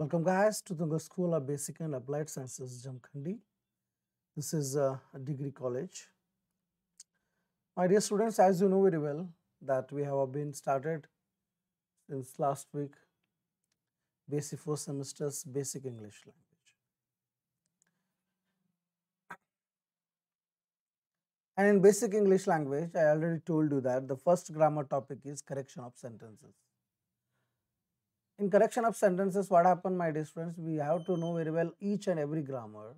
Welcome guys to the School of Basic and Applied Sciences Jamkhandi. This is uh, a degree college. My dear students, as you know very well that we have been started since last week basic four semesters basic English language. And in basic English language, I already told you that the first grammar topic is correction of sentences. In correction of sentences, what happened, my dear friends? We have to know very well each and every grammar,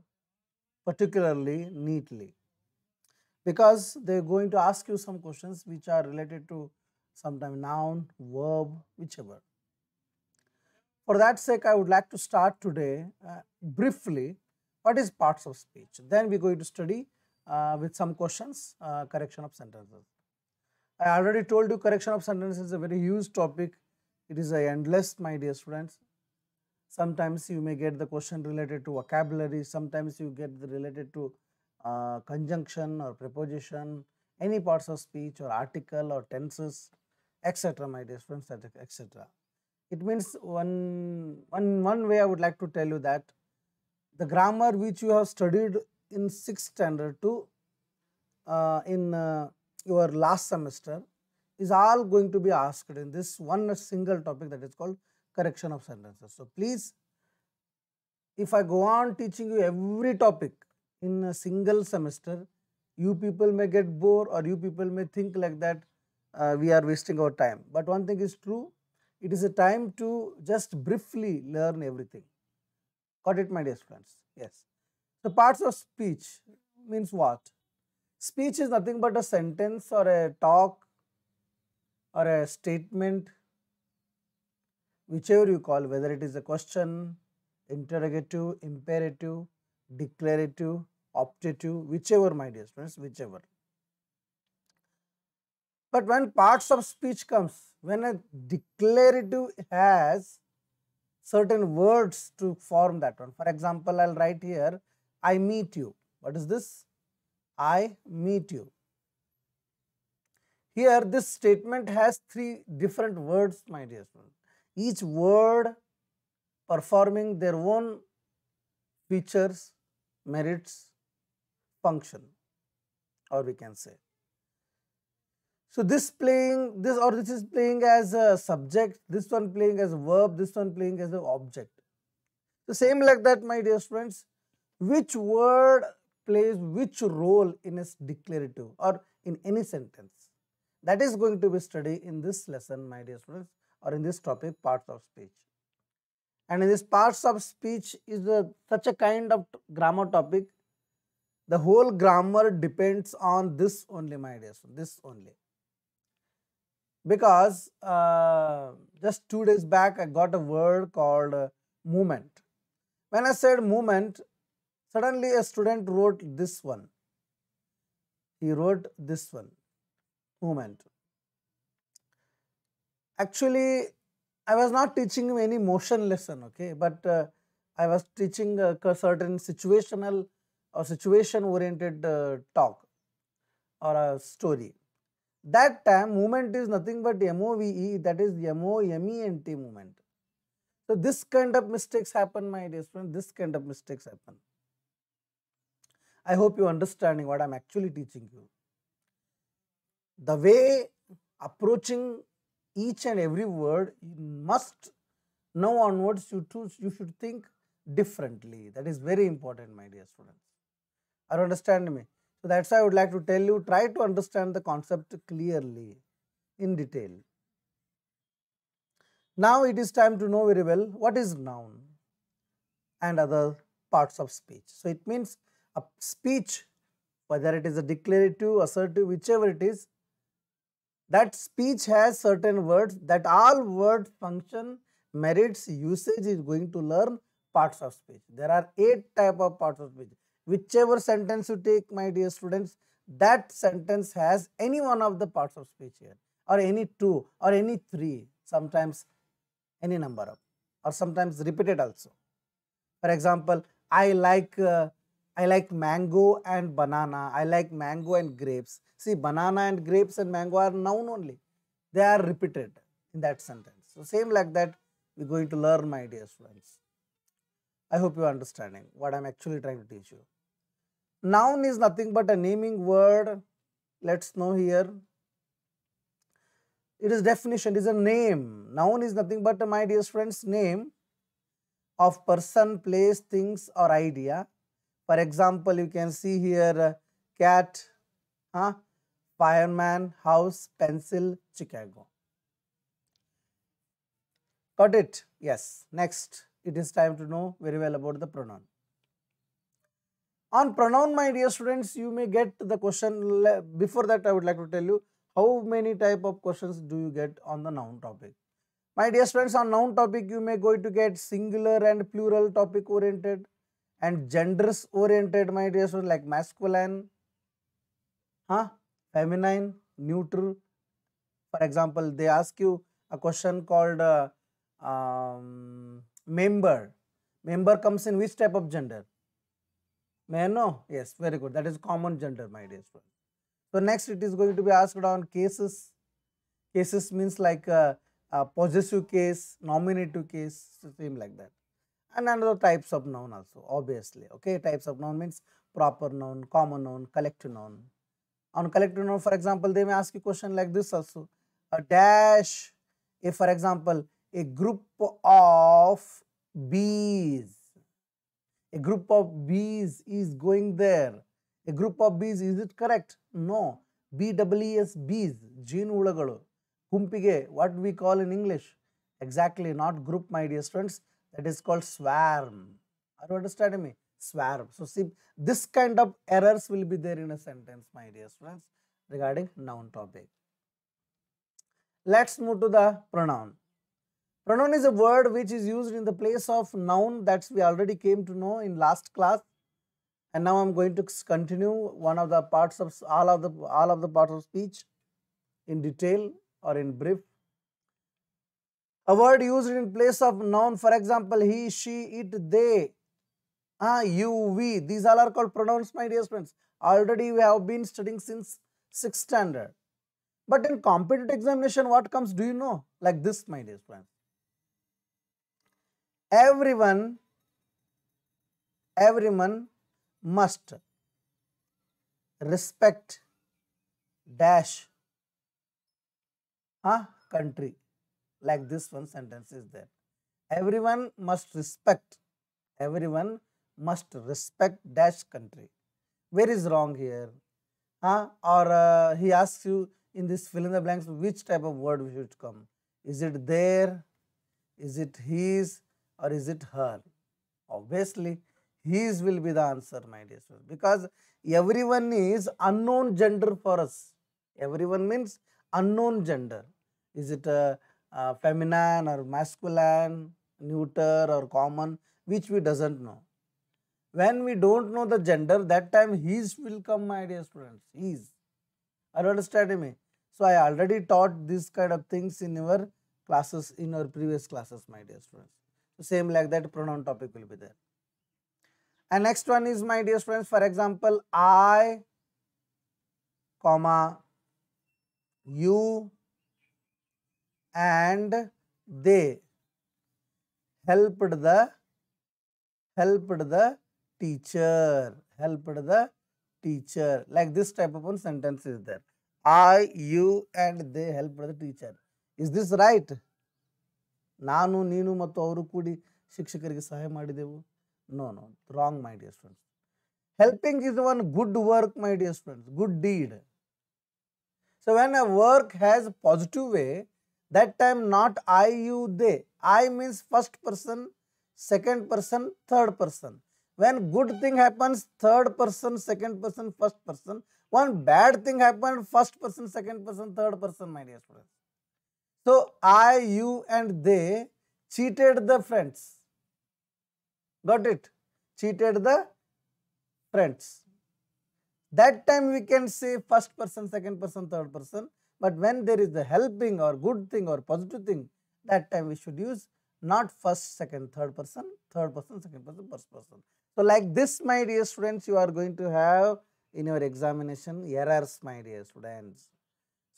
particularly neatly. Because they're going to ask you some questions which are related to sometimes noun, verb, whichever. For that sake, I would like to start today uh, briefly what is parts of speech. Then we're going to study uh, with some questions, uh, correction of sentences. I already told you correction of sentences is a very huge topic it is a endless, my dear students. Sometimes you may get the question related to vocabulary, sometimes you get the related to uh, conjunction or preposition, any parts of speech or article or tenses, etc. My dear students, etc. It means one, one, one way I would like to tell you that the grammar which you have studied in 6th standard to uh, in uh, your last semester is all going to be asked in this one single topic that is called correction of sentences. So, please if I go on teaching you every topic in a single semester, you people may get bored or you people may think like that uh, we are wasting our time. But one thing is true, it is a time to just briefly learn everything. Got it, my dear friends? Yes. The parts of speech means what? Speech is nothing but a sentence or a talk or a statement whichever you call whether it is a question, interrogative, imperative, declarative, optative whichever my dear students whichever. But when parts of speech comes when a declarative has certain words to form that one. For example, I will write here I meet you. What is this? I meet you. Here this statement has three different words my dear Each word performing their own features, merits, function or we can say. So this playing this or this is playing as a subject, this one playing as a verb, this one playing as an object. The same like that my dear friends. which word plays which role in a declarative or in any sentence. That is going to be studied in this lesson, my dear students, or in this topic, parts of speech. And in this parts of speech is a, such a kind of grammar topic. The whole grammar depends on this only, my dear students, this only. Because uh, just two days back, I got a word called uh, movement. When I said movement, suddenly a student wrote this one. He wrote this one movement. Actually, I was not teaching him any motion lesson, okay, but uh, I was teaching uh, a certain situational or situation oriented uh, talk or a story. That time, movement is nothing but MOVE, that is MOMENT movement. So, this kind of mistakes happen, my dear friend, this kind of mistakes happen. I hope you understanding what I am actually teaching you the way approaching each and every word you must now onwards you choose you should think differently that is very important my dear students are you understand me so that's why i would like to tell you try to understand the concept clearly in detail now it is time to know very well what is noun and other parts of speech so it means a speech whether it is a declarative assertive whichever it is that speech has certain words that all word function merits usage is going to learn parts of speech. There are eight type of parts of speech. Whichever sentence you take my dear students that sentence has any one of the parts of speech here or any two or any three sometimes any number of or sometimes repeated also. For example, I like uh, I like mango and banana. I like mango and grapes. See, banana and grapes and mango are noun only. They are repeated in that sentence. So, same like that, we're going to learn, my dear students. I hope you're understanding what I'm actually trying to teach you. Noun is nothing but a naming word. Let's know here. It is definition, it is a name. Noun is nothing but, my dear friends, name of person, place, things or idea for example, you can see here uh, cat, huh? fireman, house, pencil, Chicago. Got it? Yes. Next, it is time to know very well about the pronoun. On pronoun, my dear students, you may get the question. Before that, I would like to tell you how many type of questions do you get on the noun topic. My dear students, on noun topic, you may going to get singular and plural topic oriented and genders oriented my dear students like masculine, huh, feminine, neutral. For example, they ask you a question called uh, um, member. Member comes in which type of gender? May I know? Yes, very good. That is common gender, my dear students. So next it is going to be asked on cases. Cases means like a, uh, a possessive case, nominative case, same like that and another types of noun also obviously okay types of noun means proper noun common noun collective noun on collective noun for example they may ask you question like this also a dash if for example a group of bees a group of bees is going there a group of bees is it correct no bws bees ಜೀನು ಹುಳಗಳು ಗುಂಪಿಗೆ what we call in english exactly not group my dear students that is called swarm. Are you understanding me? Swarm. So, see this kind of errors will be there in a sentence my dear students regarding noun topic. Let's move to the pronoun. Pronoun is a word which is used in the place of noun that we already came to know in last class. And now I'm going to continue one of the parts of all of the all of the parts of speech in detail or in brief a word used in place of noun, for example, he, she, it, they, ah, you, we. These all are called pronouns, my dear friends. Already we have been studying since 6th standard. But in competitive examination, what comes, do you know? Like this, my dear friends. Everyone, everyone must respect dash a country like this one sentence is there. Everyone must respect, everyone must respect dash country. Where is wrong here? Huh? Or uh, he asks you in this fill in the blanks which type of word should come. Is it there? Is it his? Or is it her? Obviously, his will be the answer, my dear sir, because everyone is unknown gender for us. Everyone means unknown gender. Is it a uh, uh, feminine or masculine, neuter or common, which we doesn't know. When we don't know the gender, that time his will come, my dear students. His. Are you understanding me? So I already taught this kind of things in your classes, in our previous classes, my dear students. So same like that, pronoun topic will be there. And next one is, my dear friends. for example, I, comma, you, and they helped the helped the teacher helped the teacher like this type of one sentence is there i you and they helped the teacher is this right ನಾನು ನೀನು ಮತ್ತು ಅವರು ಕೂಡಿ ಶಿಕ್ಷಕರಿಗೆ ಸಹಾಯ ಮಾಡಿದೆವು no no wrong my dear students helping is one good work my dear students good deed so when a work has positive way That time not I, you, they. I means first person, second person, third person. When good thing happens, third person, second person, first person. One bad thing happened, first person, second person, third person, my dear students. So I, you and they cheated the friends. Got it? Cheated the friends. That time we can say first person, second person, third person. But when there is the helping or good thing or positive thing, that time we should use not first, second, third person, third person, second person, first person. So, like this, my dear students, you are going to have in your examination errors, my dear students.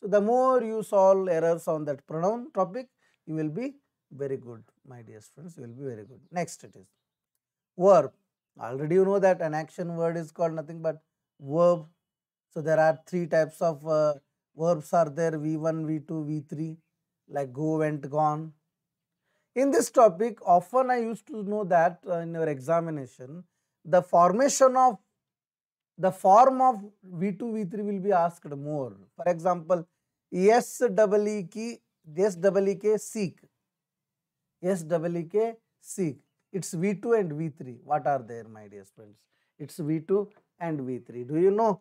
So, the more you solve errors on that pronoun topic, you will be very good, my dear students, you will be very good. Next it is verb. Already you know that an action word is called nothing but verb. So, there are three types of uh, verbs are there v1, v2, v3 like go, went, gone. In this topic often I used to know that uh, in your examination the formation of the form of v2, v3 will be asked more. For example, s double e ki, s double e k seek, s double e k seek. It's v2 and v3. What are there my dear friends? It's v2 and v3. Do you know?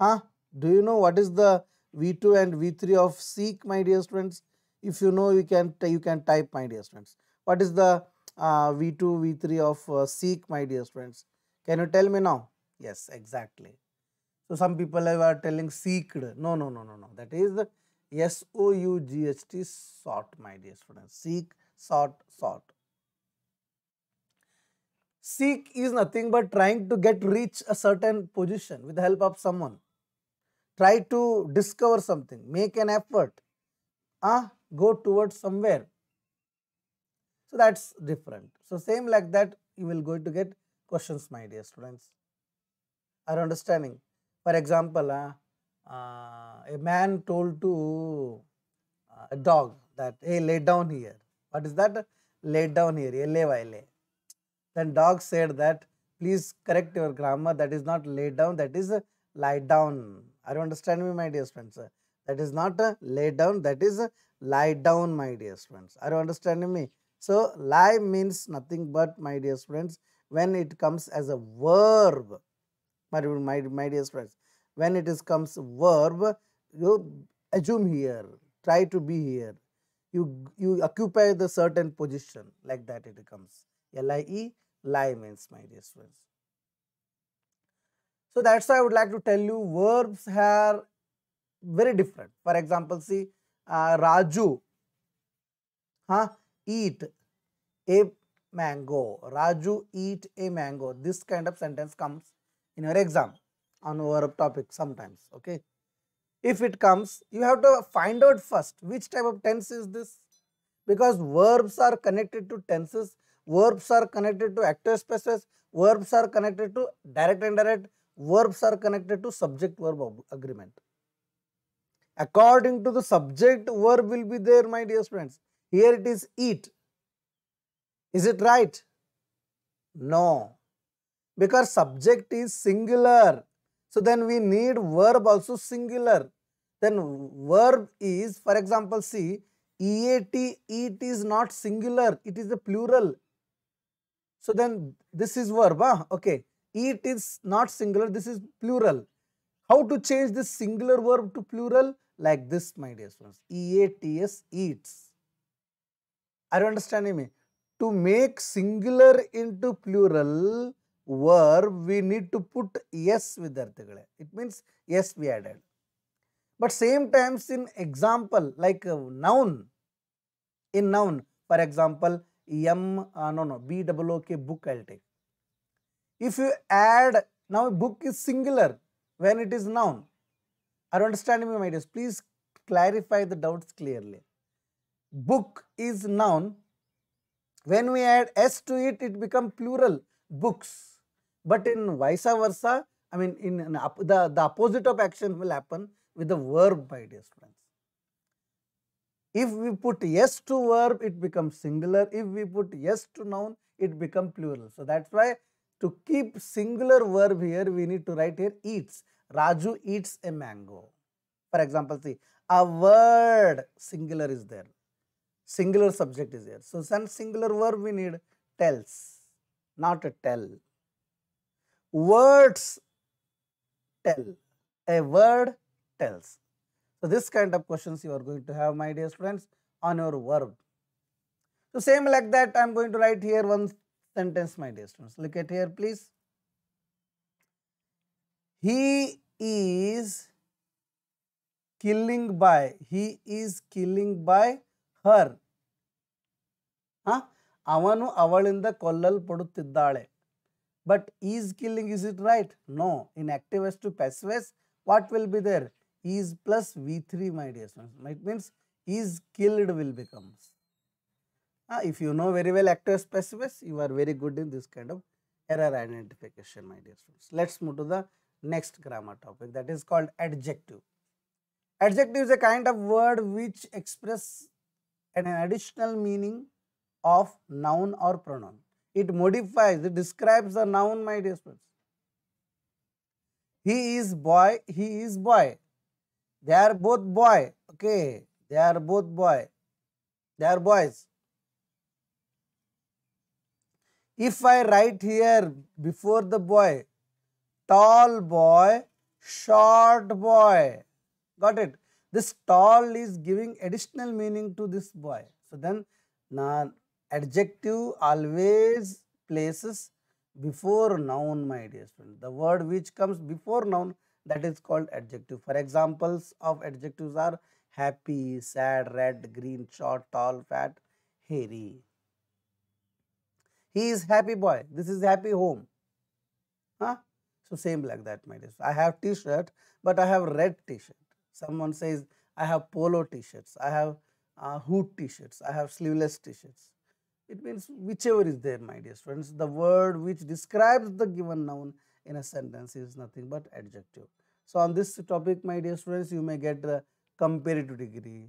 Huh? Do you know what is the V2 and V3 of seek my dear students. If you know you can you can type my dear students. What is the uh, V2 V3 of uh, seek my dear students? Can you tell me now? Yes exactly. So some people are telling seeked. No no no no no. That is the S O U G H T sort, my dear students. Seek sort sort. Seek is nothing but trying to get reach a certain position with the help of someone try to discover something, make an effort, ah, go towards somewhere. So that's different. So same like that, you will going to get questions, my dear students. Are understanding? For example, uh, uh, a man told to uh, a dog that, hey, lay down here. What is that? Lay down here, L-A-Y-L-A. Then dog said that, please correct your grammar, that is not lay down, that is lie down. Are you understand me, my dear friends? That is not lay down, that is lie down, my dear friends. Are you understanding me? So, lie means nothing but, my dear friends, when it comes as a verb, my, my, my dear friends, when it is comes verb, you assume here, try to be here. You, you occupy the certain position like that it comes. L-I-E, lie means, my dear friends. So that's why I would like to tell you verbs are very different. For example, see uh, Raju huh, eat a mango. Raju eat a mango. This kind of sentence comes in your exam on our topic sometimes. Okay. If it comes, you have to find out first which type of tense is this because verbs are connected to tenses verbs are connected to active passive. verbs are connected to direct and indirect verbs are connected to subject verb agreement. According to the subject, verb will be there, my dear friends. Here it is eat. Is it right? No. Because subject is singular. So then we need verb also singular. Then verb is, for example, see, EAT, eat is not singular, it is a plural. So then this is verb, huh? okay. It is not singular, this is plural. How to change this singular verb to plural? Like this, my dear friends. E-A-T-S, eats. Are you understanding me? To make singular into plural verb, we need to put yes with Arthagale. It means yes we added. But same times in example, like noun, in noun, for example, M, uh, no, no, B-O-O-K, book I'll take. If you add, now book is singular when it is noun. Are you understanding me, my ideas. Please clarify the doubts clearly. Book is noun. When we add s to it, it becomes plural, books. But in vice versa, I mean, in the, the opposite of action will happen with the verb, my dear friends. If we put yes to verb, it becomes singular. If we put yes to noun, it becomes plural. So that's why to keep singular verb here, we need to write here eats. Raju eats a mango. For example, see, a word singular is there. Singular subject is there. So, some singular verb we need tells, not a tell. Words tell. A word tells. So, this kind of questions you are going to have, my dear students, on your verb. So, same like that, I am going to write here one sentence, my dear students. Look at here, please. He is killing by, he is killing by her. ha Huh? avalinda kollal ಕೊಲ್ಲಲ್ಪಡುತ್ತಿದ್ದಾಳೆ but is killing is it right no in active as to passive as what will be there is plus v3 my dear students it means is killed will becomes Uh, if you know very well active specifics, you are very good in this kind of error identification, my dear students. Let's move to the next grammar topic that is called adjective. Adjective is a kind of word which express an additional meaning of noun or pronoun. It modifies, it describes the noun, my dear students. He is boy, he is boy. They are both boy. Okay, they are both boy. They are boys. If I write here before the boy, tall boy, short boy, got it? This tall is giving additional meaning to this boy. So then now adjective always places before noun my dear friend. The word which comes before noun that is called adjective. For examples of adjectives are happy, sad, red, green, short, tall, fat, hairy. He is happy boy. This is happy home. Huh? So same like that, my dear. I have t-shirt, but I have red t-shirt. Someone says, I have polo t-shirts. I have uh, hood t-shirts. I have sleeveless t-shirts. It means whichever is there, my dear friends. The word which describes the given noun in a sentence is nothing but adjective. So on this topic, my dear friends, you may get the comparative degree.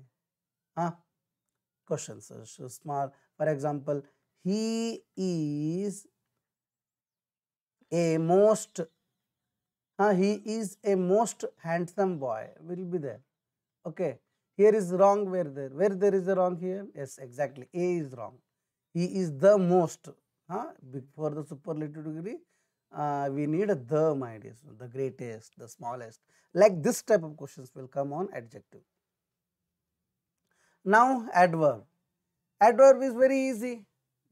Huh? Questions. So small, for example, he is a most uh, he is a most handsome boy will be there okay here is wrong where there where there is a wrong here yes exactly a is wrong he is the most Huh? for the superlative degree uh, we need the my dear the greatest the smallest like this type of questions will come on adjective now adverb adverb is very easy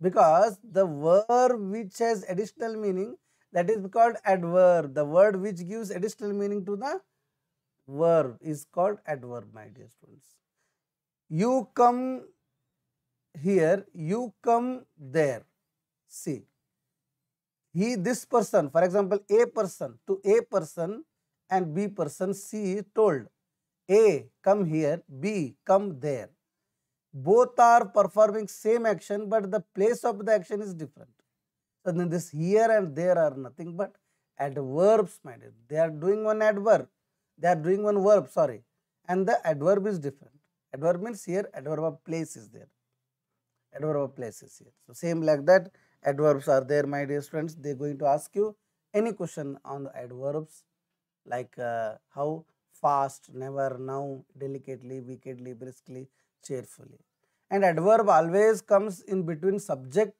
because the verb which has additional meaning that is called adverb. The word which gives additional meaning to the verb is called adverb, my dear students. You come here, you come there. See, he, this person, for example, a person to a person and b person, c told a come here, b come there both are performing same action but the place of the action is different. So then this here and there are nothing but adverbs my dear. They are doing one adverb. They are doing one verb sorry and the adverb is different. Adverb means here adverb of place is there. Adverb of place is here. So same like that adverbs are there my dear friends. They are going to ask you any question on the adverbs like uh, how fast, never, now, delicately, wickedly, briskly cheerfully. And adverb always comes in between subject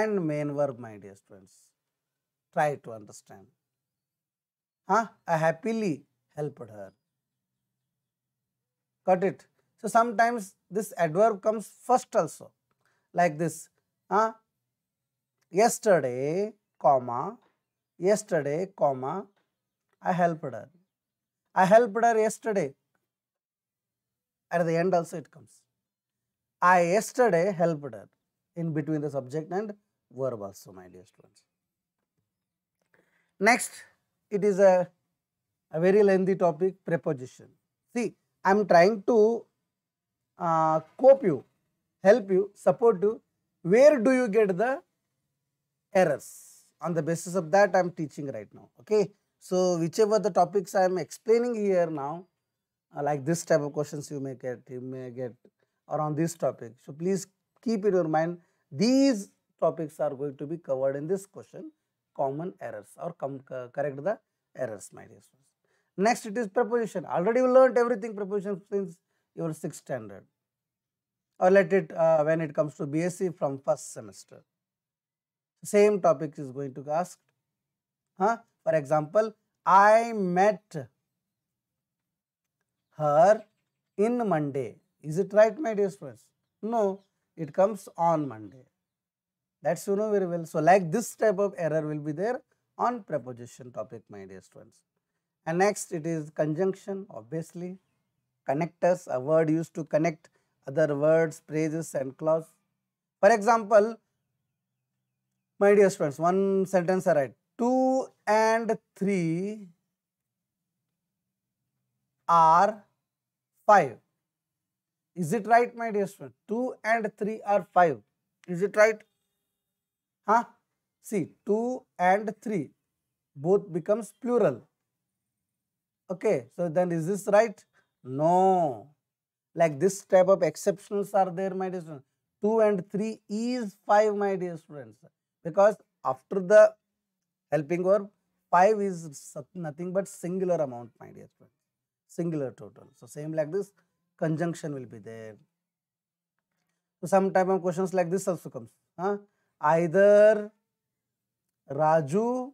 and main verb, my dear students. Try to understand. Huh? I happily helped her. Got it? So sometimes this adverb comes first also, like this. Huh? Yesterday, comma, yesterday, comma, I helped her. I helped her yesterday. At the end also it comes. I yesterday helped her in between the subject and verb also, my dear students. Next, it is a, a very lengthy topic, preposition. See, I am trying to uh, cope you, help you, support you. Where do you get the errors? On the basis of that, I am teaching right now. Okay. So, whichever the topics I am explaining here now, Uh, like this type of questions you may get, you may get around this topic. So please keep in your mind these topics are going to be covered in this question common errors or uh, correct the errors my dear students. Next it is preposition. Already you learnt everything preposition since your 6th standard or let it uh, when it comes to BSc from first semester. Same topic is going to asked. Huh? For example, I met her in Monday. Is it right, my dear friends? No, it comes on Monday. That's you know very well. So, like this type of error will be there on preposition topic, my dear students. And next it is conjunction, obviously. Connectors, a word used to connect other words, phrases and clause. For example, my dear students, one sentence I write, 2 and 3 are 5. Is it right, my dear student? 2 and 3 are 5. Is it right? Huh? See, 2 and 3 both becomes plural. Okay, so then is this right? No. Like this type of exceptions are there, my dear students. 2 and 3 is 5, my dear students. Because after the helping verb, 5 is nothing but singular amount, my dear students singular total. So, same like this conjunction will be there. So, some type of questions like this also comes. Huh? Either Raju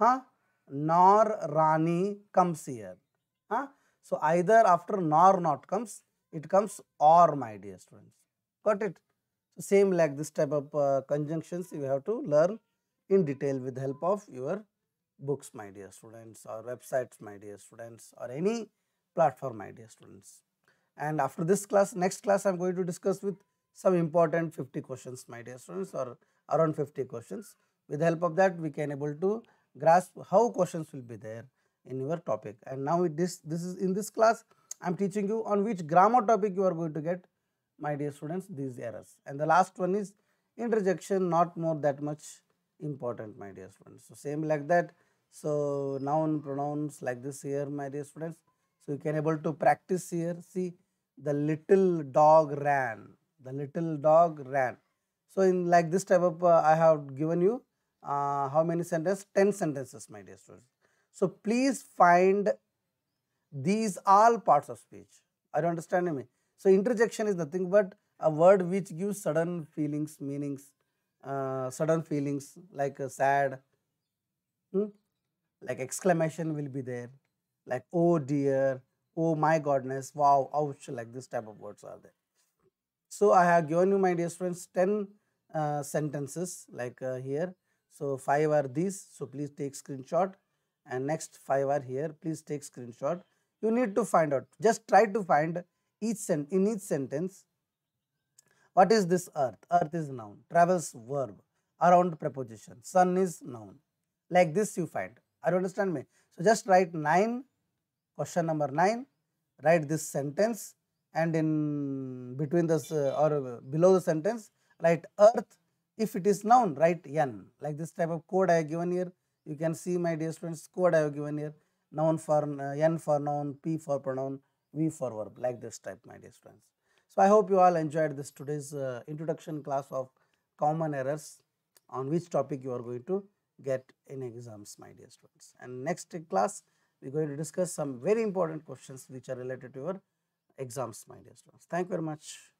huh, nor Rani comes here. Huh? So, either after nor not comes, it comes or my dear students. Got it? So, same like this type of uh, conjunctions you have to learn in detail with the help of your books my dear students or websites my dear students or any platform my dear students. And after this class, next class I am going to discuss with some important 50 questions my dear students or around 50 questions. With the help of that we can able to grasp how questions will be there in your topic. And now this, this is in this class I am teaching you on which grammar topic you are going to get my dear students these errors. And the last one is interjection not more that much important my dear students. So same like that so noun pronouns like this here my dear students. So you can able to practice here. See the little dog ran. The little dog ran. So in like this type of uh, I have given you uh, how many sentences? 10 sentences my dear students. So please find these all parts of speech. Are you understanding me? So interjection is nothing but a word which gives sudden feelings, meanings, uh, sudden feelings like uh, sad, hmm? like exclamation will be there, like oh dear, oh my godness, wow, ouch, like this type of words are there. So I have given you, my dear friends, 10 uh, sentences like uh, here. So 5 are these, so please take screenshot and next 5 are here, please take screenshot. You need to find out, just try to find each sen in each sentence, what is this earth? Earth is noun, travels verb, around preposition, sun is noun. Like this you find. Are you understand me? So just write 9, question number 9, write this sentence and in between this uh, or below the sentence write earth. If it is noun, write n. Like this type of code I have given here. You can see my dear students code I have given here. Noun for uh, n for noun, p for pronoun, v for verb like this type my dear students. So I hope you all enjoyed this today's uh, introduction class of common errors on which topic you are going to get in exams my dear students. And next class we are going to discuss some very important questions which are related to your exams my dear students. Thank you very much.